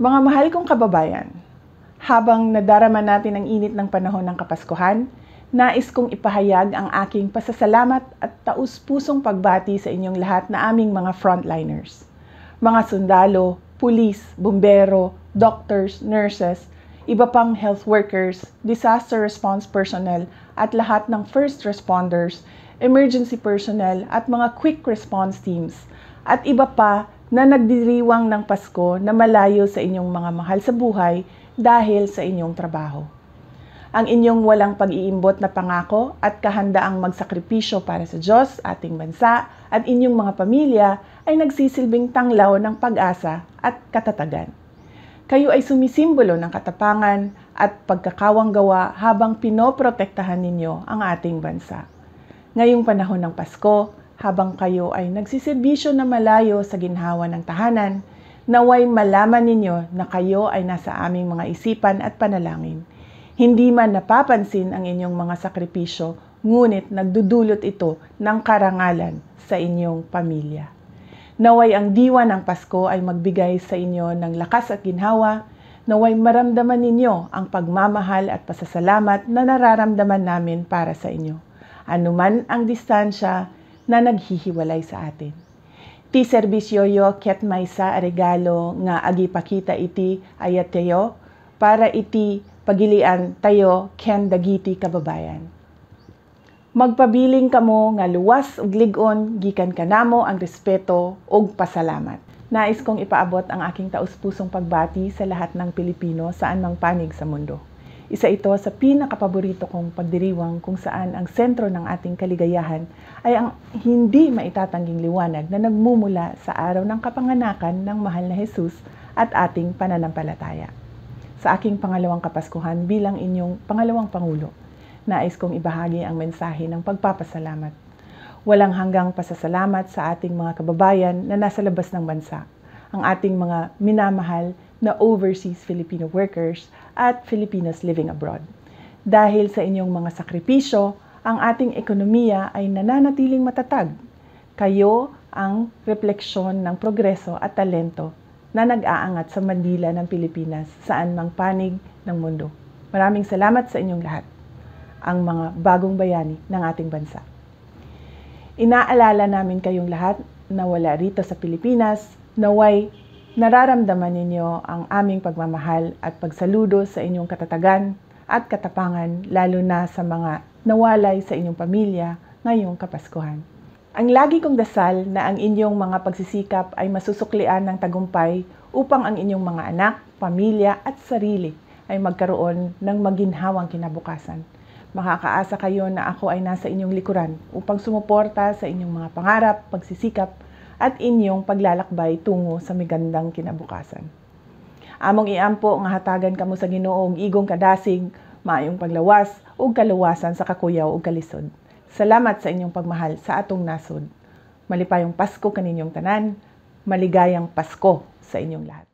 Mga mahal kong kababayan, habang nadarama natin ang init ng panahon ng Kapaskuhan, nais kong ipahayag ang aking pasasalamat at taus-pusong pagbati sa inyong lahat na aming mga frontliners. Mga sundalo, pulis, bumbero, doctors, nurses, iba pang health workers, disaster response personnel at lahat ng first responders, emergency personnel at mga quick response teams at iba pa na nagdiriwang ng Pasko na malayo sa inyong mga mahal sa buhay dahil sa inyong trabaho. Ang inyong walang pag-iimbot na pangako at kahandaang magsakripisyo para sa Diyos, ating bansa at inyong mga pamilya ay nagsisilbing tanglaw ng pag-asa at katatagan. Kayo ay sumisimbolo ng katapangan at pagkakawang gawa habang pinoprotektahan ninyo ang ating bansa. Ngayong panahon ng Pasko, habang kayo ay nagsiserbisyo na malayo sa ginhawa ng tahanan, naway malaman ninyo na kayo ay nasa aming mga isipan at panalangin. Hindi man napapansin ang inyong mga sakripisyo, ngunit nagdudulot ito ng karangalan sa inyong pamilya. Naway ang diwa ng Pasko ay magbigay sa inyo ng lakas at ginhawa, naway maramdaman ninyo ang pagmamahal at pasasalamat na nararamdaman namin para sa inyo. Anuman ang distansya, na naghihiwalay sa atin. Ti serbisyo yo ket maysa a regalo nga agipakita iti ayat tayo para iti pagilian tayo ken dagiti kababayan. Magpabiling kamo nga luwas ug ligon gikan kanamo ang respeto ug pasalamat. Nais kong ipaabot ang aking taus-pusong pagbati sa lahat ng Pilipino saan mang panig sa mundo. Isa ito sa pinakapaborito kong pagdiriwang kung saan ang sentro ng ating kaligayahan ay ang hindi maitatangging liwanag na nagmumula sa araw ng kapanganakan ng mahal na Jesus at ating pananampalataya. Sa aking pangalawang kapaskuhan bilang inyong pangalawang pangulo, nais kong ibahagi ang mensahe ng pagpapasalamat. Walang hanggang pasasalamat sa ating mga kababayan na nasa labas ng bansa, ang ating mga minamahal na overseas Filipino workers at Filipinos living abroad. Dahil sa inyong mga sakripisyo, ang ating ekonomiya ay nananatiling matatag. Kayo ang refleksyon ng progreso at talento na nag-aangat sa Mandila ng Pilipinas saan mang panig ng mundo. Maraming salamat sa inyong lahat, ang mga bagong bayani ng ating bansa. Inaalala namin kayong lahat na wala rito sa Pilipinas, naway nararamdaman ninyo ang aming pagmamahal at pagsaludo sa inyong katatagan at katapangan lalo na sa mga nawalay sa inyong pamilya ngayong Kapaskuhan. Ang lagi kong dasal na ang inyong mga pagsisikap ay masusuklian ng tagumpay upang ang inyong mga anak, pamilya at sarili ay magkaroon ng maginhawang kinabukasan. Makakaasa kayo na ako ay nasa inyong likuran upang sumuporta sa inyong mga pangarap, pagsisikap at inyong paglalakbay tungo sa migandang kinabukasan. Among iampo nga hatagan kamo sa Ginoo og igong kadasig, maayong paglawas ug kaluwasan sa kakuyaw ug kalisod. Salamat sa inyong pagmahal sa atong nasod. Malipayong Pasko kaninyong tanan, maligayang Pasko sa inyong lahat.